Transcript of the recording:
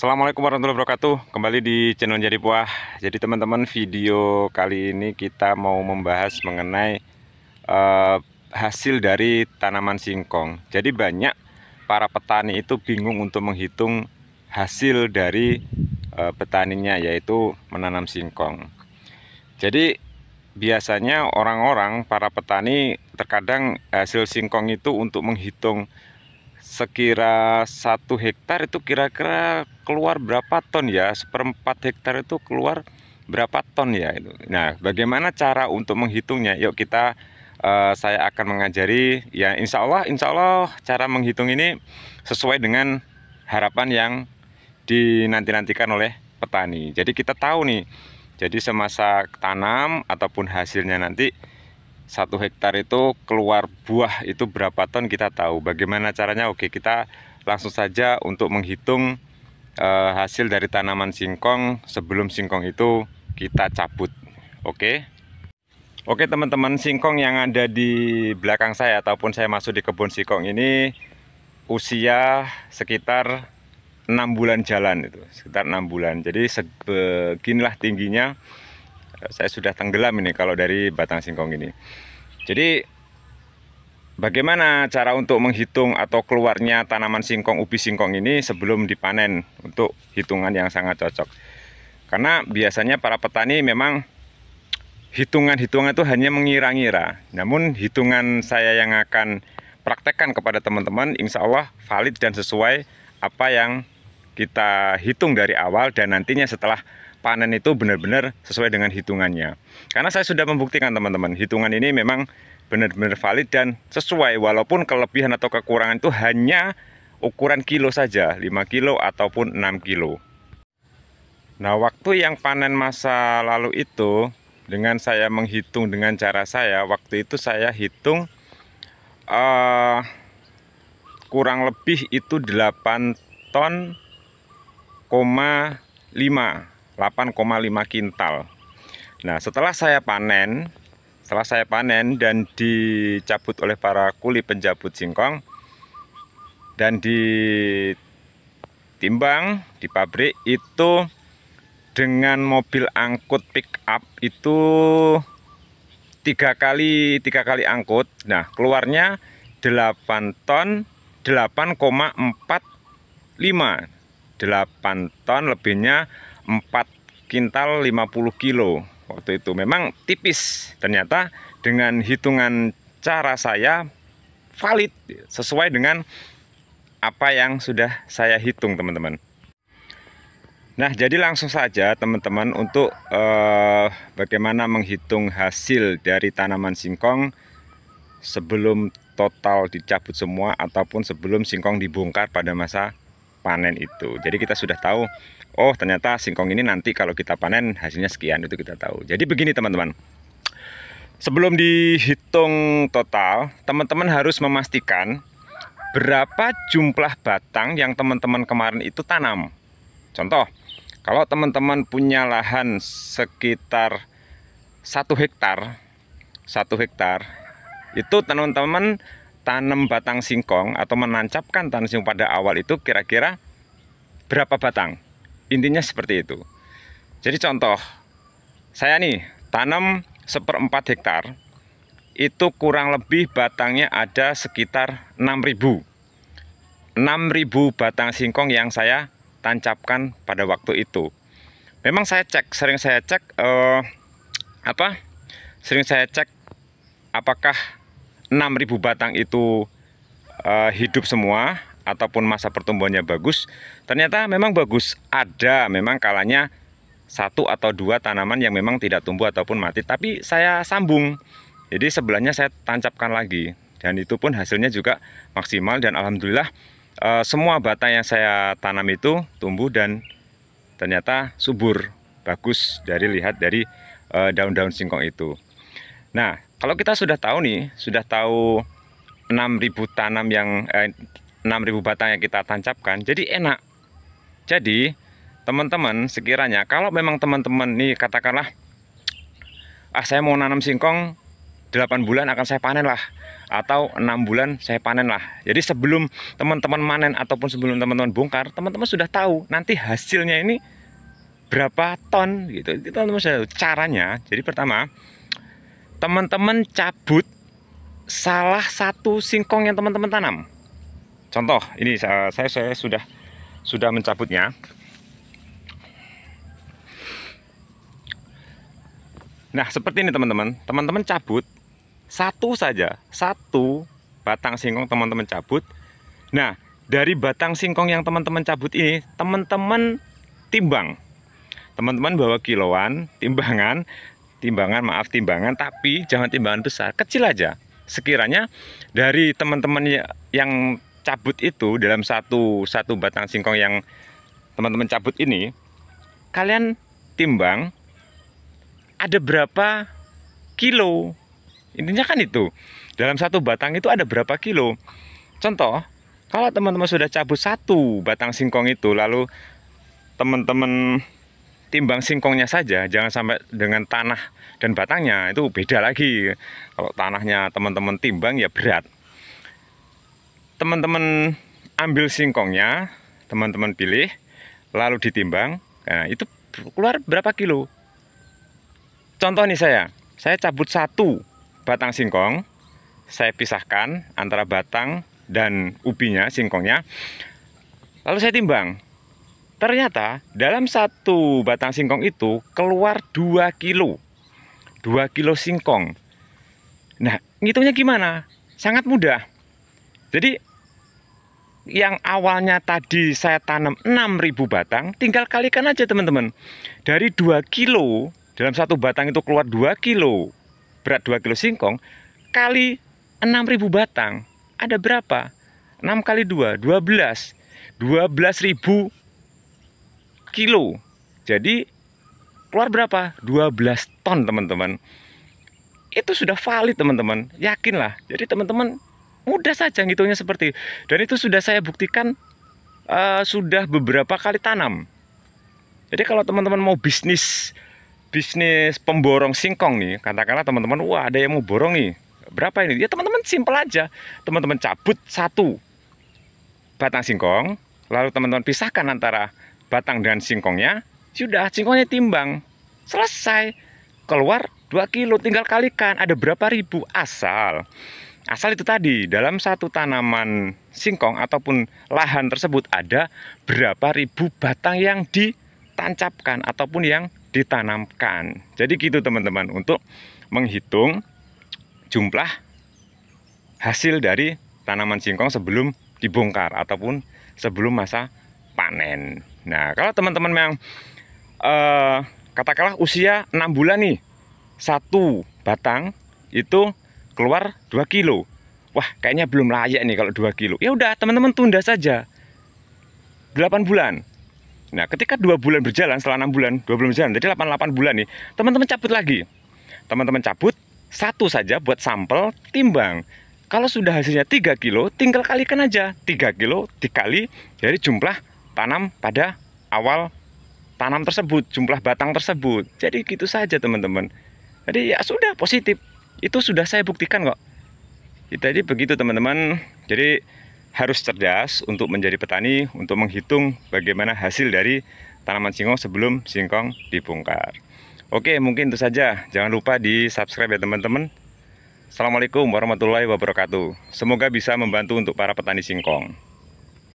Assalamualaikum warahmatullahi wabarakatuh Kembali di channel Jadi Puah. Jadi teman-teman video kali ini kita mau membahas mengenai uh, Hasil dari tanaman singkong Jadi banyak para petani itu bingung untuk menghitung hasil dari uh, petaninya Yaitu menanam singkong Jadi biasanya orang-orang para petani terkadang hasil singkong itu untuk menghitung Sekira satu hektar itu kira-kira keluar berapa ton ya seperempat hektar itu keluar berapa ton ya itu nah bagaimana cara untuk menghitungnya yuk kita uh, saya akan mengajari ya insya Allah insya Allah cara menghitung ini sesuai dengan harapan yang dinanti-nantikan oleh petani jadi kita tahu nih jadi semasa tanam ataupun hasilnya nanti satu hektar itu keluar buah itu berapa ton kita tahu bagaimana caranya oke kita langsung saja untuk menghitung uh, hasil dari tanaman singkong sebelum singkong itu kita cabut oke okay? Oke teman-teman singkong yang ada di belakang saya ataupun saya masuk di kebun singkong ini usia sekitar enam bulan jalan itu sekitar enam bulan jadi seginilah tingginya eh, saya sudah tenggelam ini kalau dari batang singkong ini jadi Bagaimana cara untuk menghitung atau keluarnya tanaman singkong ubi singkong ini sebelum dipanen untuk hitungan yang sangat cocok? Karena biasanya para petani memang hitungan-hitungan itu hanya mengira-ngira. Namun hitungan saya yang akan praktekkan kepada teman-teman insya Allah valid dan sesuai apa yang kita hitung dari awal dan nantinya setelah panen itu benar-benar sesuai dengan hitungannya. Karena saya sudah membuktikan teman-teman, hitungan ini memang benar-benar valid dan sesuai walaupun kelebihan atau kekurangan itu hanya ukuran kilo saja 5 kilo ataupun 6 kilo Nah waktu yang panen masa lalu itu dengan saya menghitung dengan cara saya waktu itu saya hitung uh, kurang lebih itu 8 ton 8,5 8,5 kintal Nah setelah saya panen setelah saya panen dan dicabut oleh para kuli penjabut singkong dan ditimbang di pabrik itu dengan mobil angkut pick up itu tiga kali tiga kali angkut nah keluarnya 8 ton 8,45 8 ton lebihnya 4 kintal 50 kilo waktu itu memang tipis ternyata dengan hitungan cara saya valid sesuai dengan apa yang sudah saya hitung teman-teman Nah jadi langsung saja teman-teman untuk eh, bagaimana menghitung hasil dari tanaman singkong sebelum total dicabut semua ataupun sebelum singkong dibongkar pada masa panen itu. Jadi kita sudah tahu, oh ternyata singkong ini nanti kalau kita panen hasilnya sekian itu kita tahu. Jadi begini teman-teman. Sebelum dihitung total, teman-teman harus memastikan berapa jumlah batang yang teman-teman kemarin itu tanam. Contoh, kalau teman-teman punya lahan sekitar satu hektar, satu hektar itu teman-teman tanam batang singkong atau menancapkan tanam singkong pada awal itu kira-kira berapa batang. Intinya seperti itu. Jadi contoh, saya nih tanam seperempat hektar itu kurang lebih batangnya ada sekitar 6000 6000 batang singkong yang saya tancapkan pada waktu itu memang saya cek sering saya cek eh, apa sering saya cek apakah 6.000 batang itu uh, hidup semua ataupun masa pertumbuhannya bagus ternyata memang bagus ada memang kalanya satu atau dua tanaman yang memang tidak tumbuh ataupun mati tapi saya sambung jadi sebelahnya saya tancapkan lagi dan itu pun hasilnya juga maksimal dan alhamdulillah e, semua batang yang saya tanam itu tumbuh dan ternyata subur bagus dari lihat dari eh, daun-daun e, singkong itu nah kalau kita sudah tahu nih, sudah tahu 6000 tanam yang eh, 6000 batang yang kita tancapkan, jadi enak. Jadi, teman-teman sekiranya kalau memang teman-teman nih katakanlah ah saya mau nanam singkong 8 bulan akan saya panen lah atau 6 bulan saya panen lah. Jadi sebelum teman-teman manen ataupun sebelum teman-teman bongkar, teman-teman sudah tahu nanti hasilnya ini berapa ton gitu. Itu teman-teman sudah caranya. Jadi pertama, teman-teman cabut salah satu singkong yang teman-teman tanam contoh ini saya, saya, sudah sudah mencabutnya nah seperti ini teman-teman teman-teman cabut satu saja satu batang singkong teman-teman cabut nah dari batang singkong yang teman-teman cabut ini teman-teman timbang teman-teman bawa kiloan timbangan timbangan maaf timbangan tapi jangan timbangan besar kecil aja sekiranya dari teman-teman ya, yang cabut itu dalam satu satu batang singkong yang teman-teman cabut ini kalian timbang ada berapa kilo intinya kan itu dalam satu batang itu ada berapa kilo contoh kalau teman-teman sudah cabut satu batang singkong itu lalu teman-teman timbang singkongnya saja jangan sampai dengan tanah dan batangnya itu beda lagi kalau tanahnya teman-teman timbang ya berat teman-teman ambil singkongnya teman-teman pilih lalu ditimbang nah itu keluar berapa kilo contoh nih saya saya cabut satu batang singkong saya pisahkan antara batang dan ubinya singkongnya lalu saya timbang Ternyata dalam satu batang singkong itu keluar 2 kilo. 2 kilo singkong. Nah, ngitungnya gimana? Sangat mudah. Jadi yang awalnya tadi saya tanam 6000 batang, tinggal kalikan aja teman-teman. Dari 2 kilo, dalam satu batang itu keluar 2 kilo, berat 2 kilo singkong, kali 6000 batang, ada berapa? 6 kali 2, 12. 12.000 kilo. Jadi keluar berapa? 12 ton teman-teman. Itu sudah valid teman-teman, yakinlah. Jadi teman-teman mudah saja ngitungnya seperti dan itu sudah saya buktikan uh, sudah beberapa kali tanam. Jadi kalau teman-teman mau bisnis bisnis pemborong singkong nih, katakanlah teman-teman, wah ada yang mau borong nih, berapa ini? Ya teman-teman simpel aja, teman-teman cabut satu batang singkong, lalu teman-teman pisahkan antara batang dan singkongnya, sudah singkongnya timbang. Selesai. Keluar 2 kilo tinggal kalikan ada berapa ribu asal. Asal itu tadi dalam satu tanaman singkong ataupun lahan tersebut ada berapa ribu batang yang ditancapkan ataupun yang ditanamkan. Jadi gitu teman-teman untuk menghitung jumlah hasil dari tanaman singkong sebelum dibongkar ataupun sebelum masa panen. Nah, kalau teman-teman memang eh, katakanlah usia 6 bulan nih, satu batang itu keluar 2 kilo. Wah, kayaknya belum layak nih kalau 2 kilo. Ya udah, teman-teman tunda saja. 8 bulan. Nah, ketika 2 bulan berjalan, setelah 6 bulan, 2 bulan berjalan, jadi 8-8 bulan nih, teman-teman cabut lagi. Teman-teman cabut, satu saja buat sampel, timbang. Kalau sudah hasilnya 3 kilo, tinggal kalikan aja. 3 kilo dikali dari jumlah tanam pada awal tanam tersebut, jumlah batang tersebut. Jadi gitu saja teman-teman. Jadi ya sudah positif. Itu sudah saya buktikan kok. Jadi ya, begitu teman-teman. Jadi harus cerdas untuk menjadi petani untuk menghitung bagaimana hasil dari tanaman singkong sebelum singkong dibongkar. Oke, mungkin itu saja. Jangan lupa di-subscribe ya teman-teman. Assalamualaikum warahmatullahi wabarakatuh. Semoga bisa membantu untuk para petani singkong.